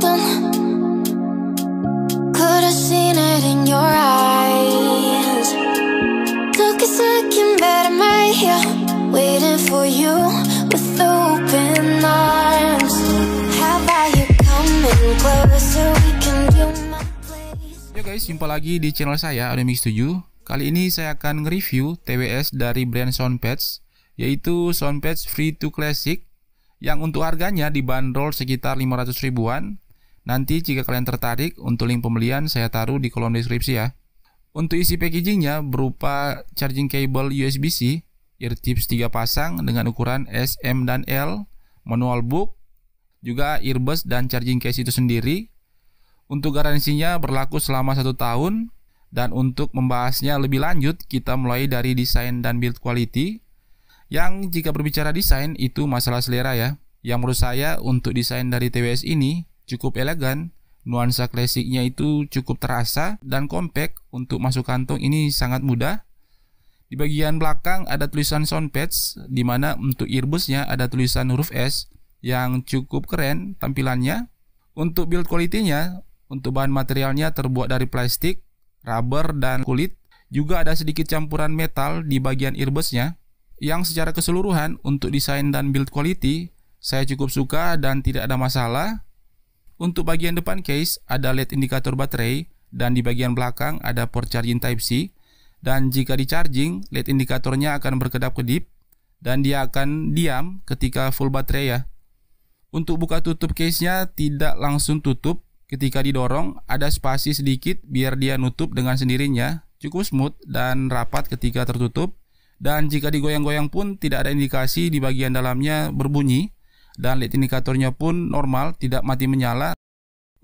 something ya guys, jumpa lagi di channel saya, Ademix 7 Kali ini saya akan nge-review TWS dari brand Soundpads yaitu Soundpads Free to Classic yang untuk harganya dibanderol sekitar 500 ribuan Nanti jika kalian tertarik untuk link pembelian saya taruh di kolom deskripsi ya. Untuk isi packagingnya berupa charging cable USB-C, ear tips 3 pasang dengan ukuran S, M, dan L, manual book, juga earbuds dan charging case itu sendiri. Untuk garansinya berlaku selama satu tahun, dan untuk membahasnya lebih lanjut, kita mulai dari desain dan build quality. Yang jika berbicara desain itu masalah selera ya. Yang menurut saya untuk desain dari TWS ini cukup elegan, nuansa klasiknya itu cukup terasa dan kompak untuk masuk kantong ini sangat mudah. Di bagian belakang ada tulisan patch, di mana untuk earbudsnya ada tulisan huruf S yang cukup keren tampilannya. Untuk build quality-nya, untuk bahan materialnya terbuat dari plastik, rubber, dan kulit. Juga ada sedikit campuran metal di bagian nya yang secara keseluruhan untuk desain dan build quality saya cukup suka dan tidak ada masalah. Untuk bagian depan case ada LED indikator baterai dan di bagian belakang ada port charging type C dan jika di charging LED indikatornya akan berkedap-kedip dan dia akan diam ketika full baterai ya. Untuk buka tutup case-nya tidak langsung tutup ketika didorong ada spasi sedikit biar dia nutup dengan sendirinya cukup smooth dan rapat ketika tertutup dan jika digoyang-goyang pun tidak ada indikasi di bagian dalamnya berbunyi dan LED indikatornya pun normal, tidak mati menyala.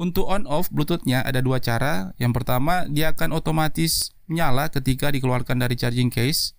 Untuk on off Bluetoothnya ada dua cara. Yang pertama, dia akan otomatis menyala ketika dikeluarkan dari charging case.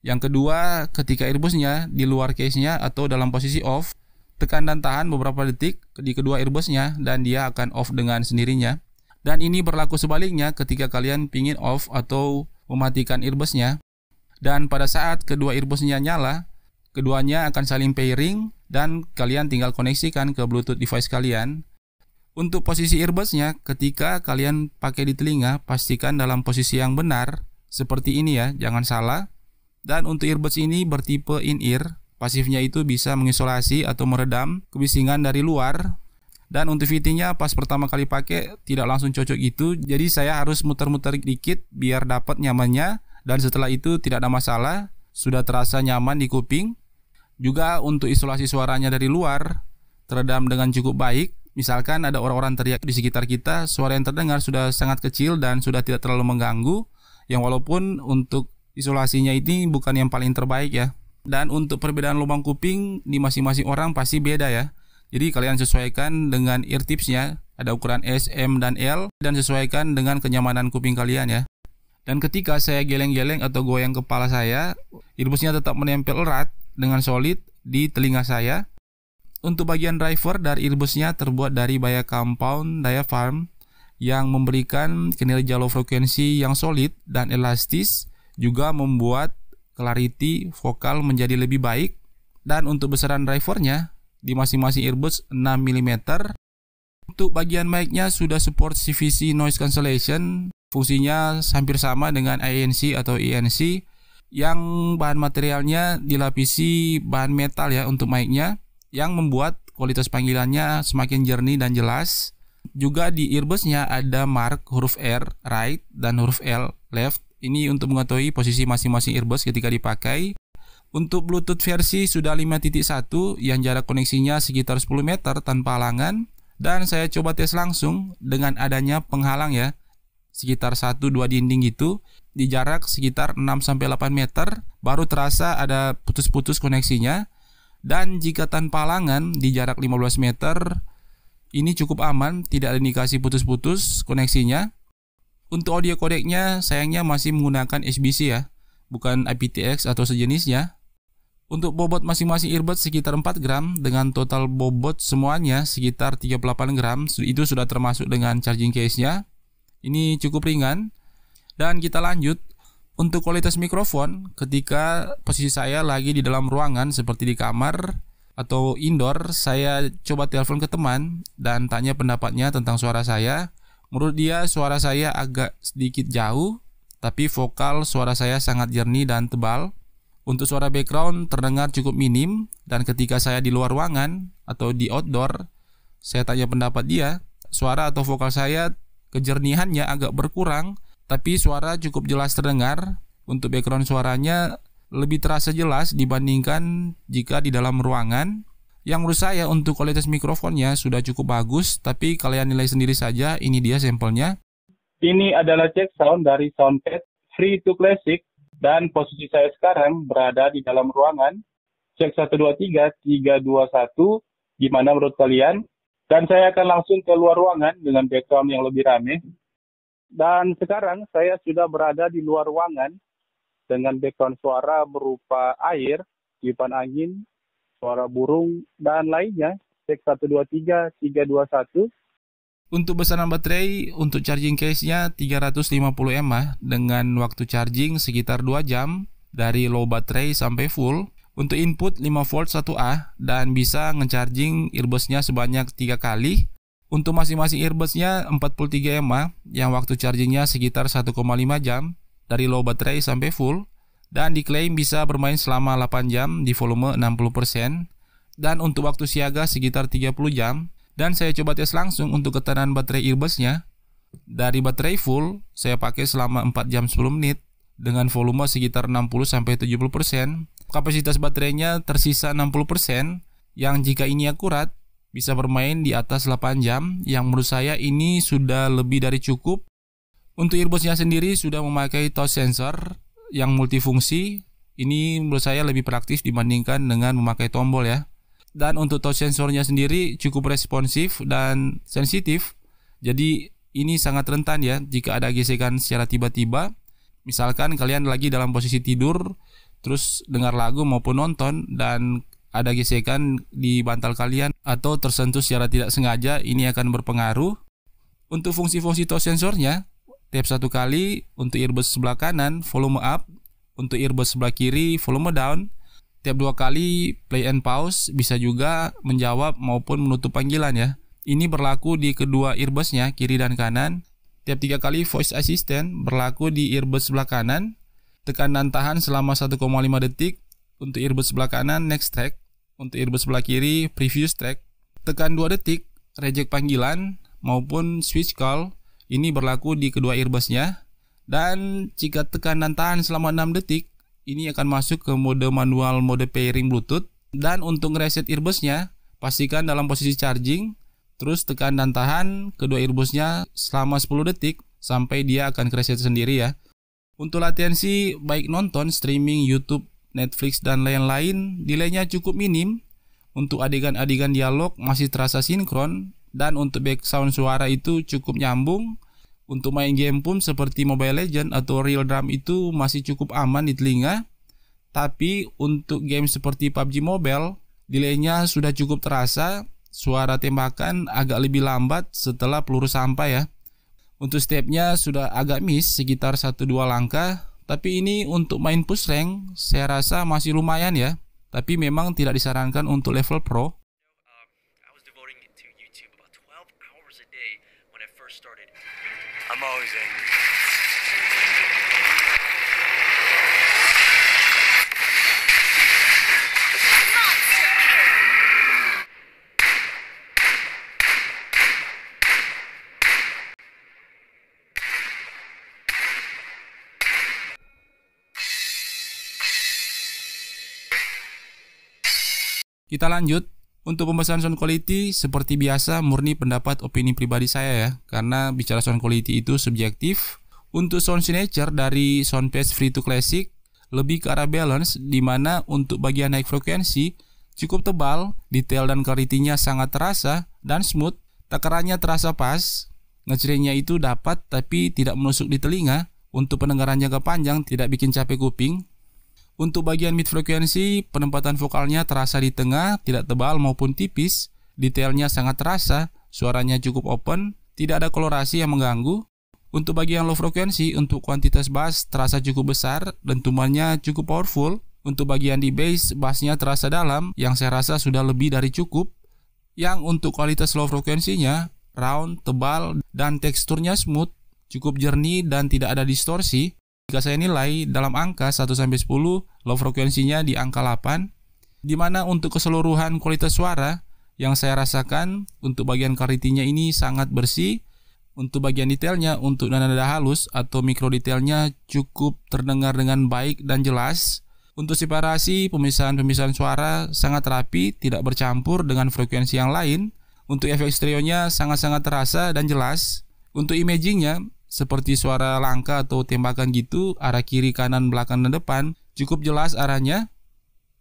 Yang kedua, ketika earbudsnya di luar case-nya atau dalam posisi off, tekan dan tahan beberapa detik di kedua earbudsnya dan dia akan off dengan sendirinya. Dan ini berlaku sebaliknya ketika kalian pingin off atau mematikan earbudsnya. Dan pada saat kedua earbudsnya nyala, keduanya akan saling pairing dan kalian tinggal koneksikan ke Bluetooth device kalian. Untuk posisi earbudsnya, ketika kalian pakai di telinga, pastikan dalam posisi yang benar, seperti ini ya, jangan salah. Dan untuk earbuds ini bertipe in-ear, pasifnya itu bisa mengisolasi atau meredam kebisingan dari luar. Dan untuk fittingnya pas pertama kali pakai tidak langsung cocok itu, jadi saya harus muter-muter dikit biar dapat nyamannya. Dan setelah itu tidak ada masalah, sudah terasa nyaman di kuping juga untuk isolasi suaranya dari luar teredam dengan cukup baik. Misalkan ada orang-orang teriak di sekitar kita, suara yang terdengar sudah sangat kecil dan sudah tidak terlalu mengganggu. Yang walaupun untuk isolasinya ini bukan yang paling terbaik ya. Dan untuk perbedaan lubang kuping di masing-masing orang pasti beda ya. Jadi kalian sesuaikan dengan ear tipsnya, ada ukuran S, M, dan L, dan sesuaikan dengan kenyamanan kuping kalian ya. Dan ketika saya geleng-geleng atau goyang kepala saya, earbusnya tetap menempel erat, dengan solid di telinga saya. Untuk bagian driver dari earbudsnya terbuat dari baya compound farm yang memberikan kinerja low frekuensi yang solid dan elastis juga membuat clarity vokal menjadi lebih baik dan untuk besaran drivernya di masing-masing earbuds 6 mm untuk bagian micnya sudah support CVC noise cancellation fungsinya hampir sama dengan ANC atau ENC yang bahan materialnya dilapisi bahan metal ya untuk mic-nya yang membuat kualitas panggilannya semakin jernih dan jelas. Juga di earbudsnya ada mark huruf R right dan huruf L left. Ini untuk mengetahui posisi masing-masing earbuds ketika dipakai. Untuk Bluetooth versi sudah 5.1 yang jarak koneksinya sekitar 10 meter tanpa halangan dan saya coba tes langsung dengan adanya penghalang ya sekitar 1-2 dinding gitu di jarak sekitar 6-8 meter baru terasa ada putus-putus koneksinya dan jika tanpa halangan di jarak 15 meter ini cukup aman tidak ada indikasi putus-putus koneksinya untuk audio kodeknya sayangnya masih menggunakan HBC ya bukan IPTX atau sejenisnya untuk bobot masing-masing earbud sekitar 4 gram dengan total bobot semuanya sekitar 38 gram itu sudah termasuk dengan charging case-nya ini cukup ringan dan kita lanjut untuk kualitas mikrofon ketika posisi saya lagi di dalam ruangan seperti di kamar atau indoor, saya coba telepon ke teman dan tanya pendapatnya tentang suara saya. Menurut dia suara saya agak sedikit jauh, tapi vokal suara saya sangat jernih dan tebal. Untuk suara background terdengar cukup minim dan ketika saya di luar ruangan atau di outdoor, saya tanya pendapat dia, suara atau vokal saya kejernihannya agak berkurang tapi suara cukup jelas terdengar. Untuk background suaranya lebih terasa jelas dibandingkan jika di dalam ruangan. Yang menurut saya untuk kualitas mikrofonnya sudah cukup bagus, tapi kalian nilai sendiri saja. Ini dia sampelnya. Ini adalah check sound dari Soundpad Free to Classic dan posisi saya sekarang berada di dalam ruangan cek 123 321 gimana menurut kalian dan saya akan langsung keluar ruangan dengan background yang lebih rame. Dan sekarang saya sudah berada di luar ruangan dengan background suara berupa air, tiupan angin, suara burung, dan lainnya. Cek 123, 321. Untuk besaran baterai, untuk charging case-nya 350 mAh dengan waktu charging sekitar 2 jam dari low baterai sampai full. Untuk input 5 volt 1A dan bisa ngecharging earbuds-nya sebanyak 3 kali untuk masing-masing earbudsnya 43 mAh yang waktu chargingnya sekitar 1,5 jam dari low baterai sampai full dan diklaim bisa bermain selama 8 jam di volume 60% dan untuk waktu siaga sekitar 30 jam dan saya coba tes langsung untuk ketahanan baterai earbudsnya dari baterai full saya pakai selama 4 jam 10 menit dengan volume sekitar 60-70% sampai kapasitas baterainya tersisa 60% yang jika ini akurat bisa bermain di atas 8 jam yang menurut saya ini sudah lebih dari cukup. Untuk earbudsnya sendiri sudah memakai touch sensor yang multifungsi. Ini menurut saya lebih praktis dibandingkan dengan memakai tombol ya. Dan untuk touch sensornya sendiri cukup responsif dan sensitif. Jadi ini sangat rentan ya jika ada gesekan secara tiba-tiba. Misalkan kalian lagi dalam posisi tidur, terus dengar lagu maupun nonton dan ada gesekan di bantal kalian atau tersentuh secara tidak sengaja, ini akan berpengaruh. Untuk fungsi-fungsi touch sensornya, tiap satu kali untuk earbuds sebelah kanan volume up, untuk earbuds sebelah kiri volume down. Tiap dua kali play and pause bisa juga menjawab maupun menutup panggilan ya. Ini berlaku di kedua earbudsnya kiri dan kanan. Tiap tiga kali voice assistant berlaku di earbuds sebelah kanan. tekan dan tahan selama 1,5 detik untuk earbuds sebelah kanan next track untuk earbud sebelah kiri, previous track. Tekan 2 detik, reject panggilan maupun switch call. Ini berlaku di kedua earbudsnya. Dan jika tekan dan tahan selama 6 detik, ini akan masuk ke mode manual mode pairing Bluetooth. Dan untuk reset earbudsnya, pastikan dalam posisi charging. Terus tekan dan tahan kedua earbudsnya selama 10 detik sampai dia akan reset sendiri ya. Untuk latihan sih, baik nonton, streaming, YouTube, Netflix dan lain-lain, delaynya cukup minim. Untuk adegan-adegan dialog masih terasa sinkron dan untuk background suara itu cukup nyambung. Untuk main game pun seperti Mobile Legend atau Real Drum itu masih cukup aman di telinga. Tapi untuk game seperti PUBG Mobile, delaynya sudah cukup terasa, suara tembakan agak lebih lambat setelah peluru sampai ya. Untuk stepnya sudah agak miss sekitar 1-2 langkah tapi ini untuk main push rank, saya rasa masih lumayan ya. Tapi memang tidak disarankan untuk level pro. Kita lanjut. Untuk pembahasan sound quality, seperti biasa murni pendapat opini pribadi saya ya, karena bicara sound quality itu subjektif. Untuk sound signature dari soundpads free to classic, lebih ke arah balance, di mana untuk bagian high frekuensi cukup tebal, detail dan kualitinya sangat terasa, dan smooth, takarannya terasa pas, ngecerinya itu dapat tapi tidak menusuk di telinga, untuk pendengaran jangka panjang tidak bikin capek kuping, untuk bagian mid frekuensi, penempatan vokalnya terasa di tengah, tidak tebal maupun tipis, detailnya sangat terasa, suaranya cukup open, tidak ada kolorasi yang mengganggu. Untuk bagian low frekuensi, untuk kuantitas bass terasa cukup besar dan cukup powerful. Untuk bagian di bass, bassnya terasa dalam, yang saya rasa sudah lebih dari cukup. Yang untuk kualitas low frekuensinya, round, tebal, dan teksturnya smooth, cukup jernih dan tidak ada distorsi. Jika saya nilai dalam angka 1 sampai 10, low frekuensinya di angka 8 di mana untuk keseluruhan kualitas suara yang saya rasakan untuk bagian karitinya ini sangat bersih untuk bagian detailnya untuk nada-nada halus atau mikro detailnya cukup terdengar dengan baik dan jelas untuk separasi pemisahan-pemisahan suara sangat rapi tidak bercampur dengan frekuensi yang lain untuk efek stereo nya sangat-sangat terasa dan jelas untuk imagingnya seperti suara langka atau tembakan gitu arah kiri kanan belakang dan depan cukup jelas arahnya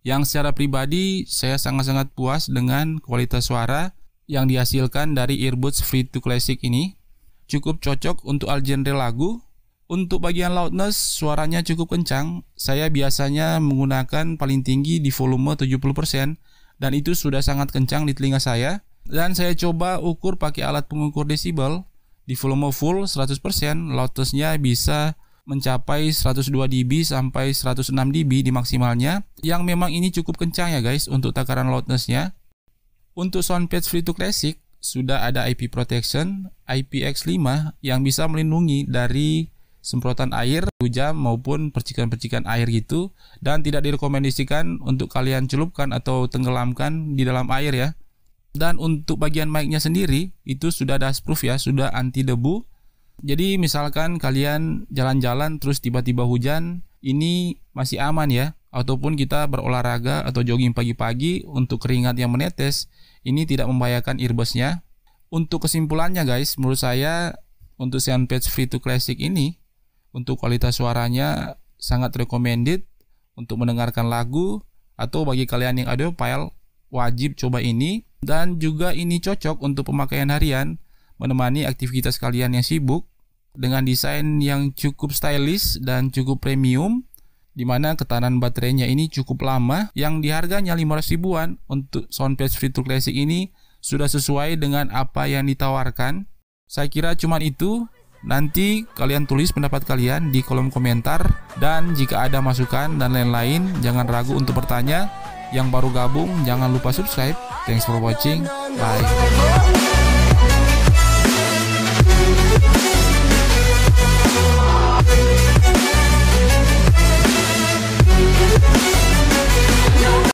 yang secara pribadi saya sangat-sangat puas dengan kualitas suara yang dihasilkan dari earbuds free to classic ini. Cukup cocok untuk al genre lagu. Untuk bagian loudness suaranya cukup kencang. Saya biasanya menggunakan paling tinggi di volume 70% dan itu sudah sangat kencang di telinga saya. Dan saya coba ukur pakai alat pengukur desibel di volume full 100%, loudnessnya bisa mencapai 102 dB sampai 106 dB di maksimalnya yang memang ini cukup kencang ya guys untuk takaran loudnessnya untuk soundpad free to classic sudah ada IP protection IPX5 yang bisa melindungi dari semprotan air, hujan maupun percikan-percikan air gitu dan tidak direkomendasikan untuk kalian celupkan atau tenggelamkan di dalam air ya. Dan untuk bagian micnya sendiri itu sudah dustproof ya, sudah anti debu jadi misalkan kalian jalan-jalan terus tiba-tiba hujan, ini masih aman ya. Ataupun kita berolahraga atau jogging pagi-pagi untuk keringat yang menetes, ini tidak membahayakan earbudsnya. Untuk kesimpulannya guys, menurut saya untuk Soundpatch Free to Classic ini, untuk kualitas suaranya sangat recommended untuk mendengarkan lagu atau bagi kalian yang ada file wajib coba ini dan juga ini cocok untuk pemakaian harian menemani aktivitas kalian yang sibuk dengan desain yang cukup stylish dan cukup premium di mana ketahanan baterainya ini cukup lama yang di harganya 500 ribuan untuk soundpage free to classic ini sudah sesuai dengan apa yang ditawarkan saya kira cuma itu nanti kalian tulis pendapat kalian di kolom komentar dan jika ada masukan dan lain-lain jangan ragu untuk bertanya yang baru gabung jangan lupa subscribe thanks for watching bye